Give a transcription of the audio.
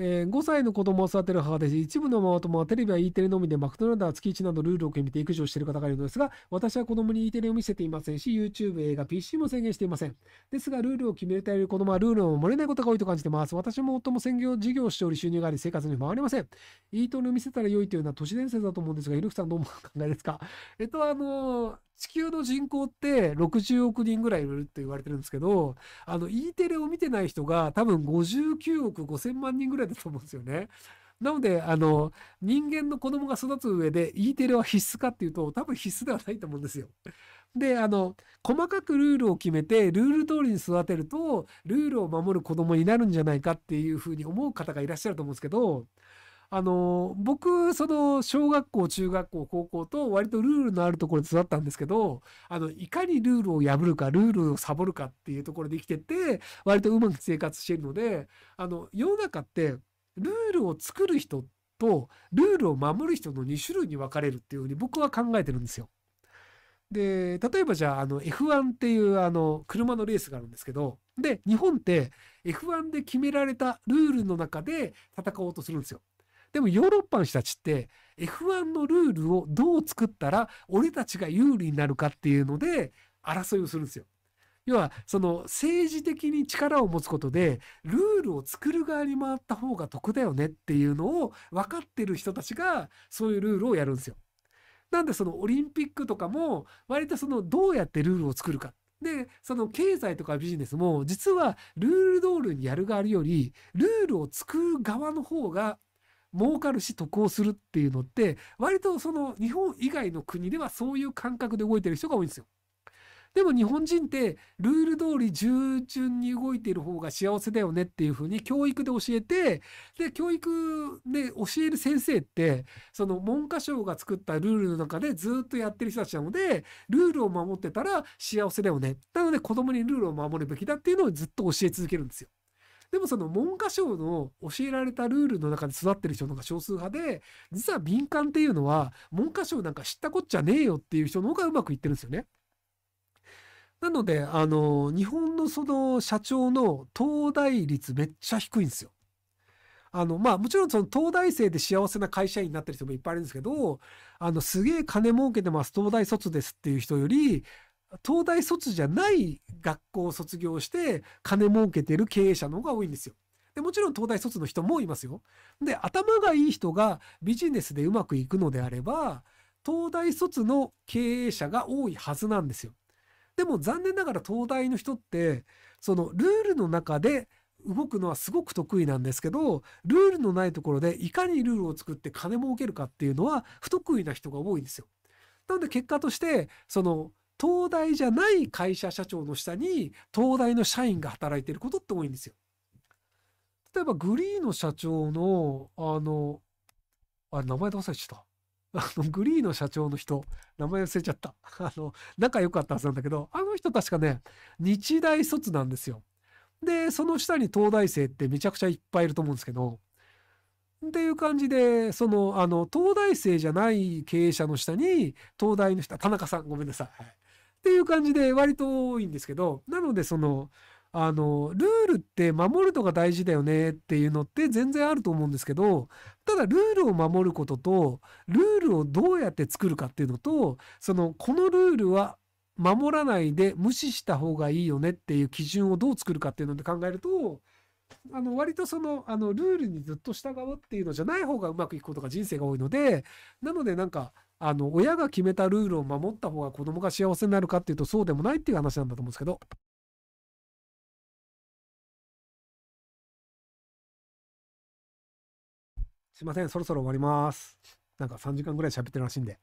えー、5歳の子供を育てる母です。一部のママ友はテレビは E テレのみで、マクドナルドは月1などルールを決めて育児をしている方がいるのですが、私は子供に E テレを見せていませんし、YouTube、映画、PC も宣言していません。ですが、ルールを決めている子供はルールを守れないことが多いと感じています。私も夫も専業事業をしており、収入があり、生活に回りません。E トレを見せたら良いというのは都市伝説だと思うんですが、ゆるくさんどうも考えですかえっと、あのー地球の人口って60億人ぐらいいるって言われてるんですけど、あの、E テレを見てない人が多分59億5千万人ぐらいだと思うんですよね。なので、あの、人間の子供が育つ上で E テレは必須かっていうと、多分必須ではないと思うんですよ。で、あの、細かくルールを決めて、ルール通りに育てると、ルールを守る子供になるんじゃないかっていうふうに思う方がいらっしゃると思うんですけど、あの、僕、その、小学校、中学校、高校と、割とルールのあるところで育ったんですけど、あの、いかにルールを破るか、ルールをサボるかっていうところで生きてて、割とうまく生活しているので、あの、世の中って、ルールを作る人と、ルールを守る人の2種類に分かれるっていうふうに僕は考えてるんですよ。で、例えばじゃあ、あの、F1 っていう、あの、車のレースがあるんですけど、で、日本って F1 で決められたルールの中で戦おうとするんですよ。でもヨーロッパの人たちって F1 のルールをどう作ったら俺たちが有利になるかっていうので争いをするんですよ。要はその政治的に力を持つことでルールを作る側に回った方が得だよねっていうのを分かってる人たちがそういうルールをやるんですよ。なんでそのオリンピックとかも割とそのどうやってルールを作るか。で、その経済とかビジネスも実はルール通りにやる側よりルールを作る側の方が儲かるし得をするっていうのって、割とその日本以外の国ではそういう感覚で動いてる人が多いんですよ。でも日本人ってルール通り従順に動いている方が幸せだよねっていうふうに教育で教えて、で、教育で教える先生って、その文科省が作ったルールの中でずっとやってる人たちなので、ルールを守ってたら幸せだよね。なので子供にルールを守るべきだっていうのをずっと教え続けるんですよ。でもその文科省の教えられたルールの中で育ってる人の方が少数派で、実は民間っていうのは文科省なんか知ったこっちゃねえよっていう人の方がうまくいってるんですよね。なので、あの、日本のその社長の東大率めっちゃ低いんですよ。あの、まあ、もちろんその東大生で幸せな会社員になってる人もいっぱいいるんですけど、あの、すげえ金儲けてます、東大卒ですっていう人より、東大卒じゃない学校を卒業して金儲けてる経営者の方が多いんですよ。でもちろん東大卒の人もいますよ。で、頭がいい人がビジネスでうまくいくのであれば、東大卒の経営者が多いはずなんですよ。でも残念ながら東大の人って、そのルールの中で動くのはすごく得意なんですけど、ルールのないところでいかにルールを作って金儲けるかっていうのは不得意な人が多いんですよ。なので結果として、その東大じゃない会社社長の下に東大の社員が働いてることって多いんですよ。例えばグリーの社長の、あの、あれ名前出されちゃった。あの、グリーの社長の人、名前忘れちゃった。あの、仲良かったはずなんだけど、あの人確かね、日大卒なんですよ。で、その下に東大生ってめちゃくちゃいっぱいいると思うんですけど、っていう感じで、その、あの、東大生じゃない経営者の下に、東大の人、田中さん、ごめんなさい。っていう感じで割と多いんですけど、なのでその、あの、ルールって守るのが大事だよねっていうのって全然あると思うんですけど、ただルールを守ることと、ルールをどうやって作るかっていうのと、その、このルールは守らないで無視した方がいいよねっていう基準をどう作るかっていうので考えると、あの割とそのあのルールにずっと従うっていうのじゃない方がうまくいくことが人生が多いのでなのでなんかあの、親が決めたルールを守った方が子供が幸せになるかっていうとそうでもないっていう話なんだと思うんですけど。すいません、そろそろ終わります。なんか3時間ぐらい喋ってるらしいんで。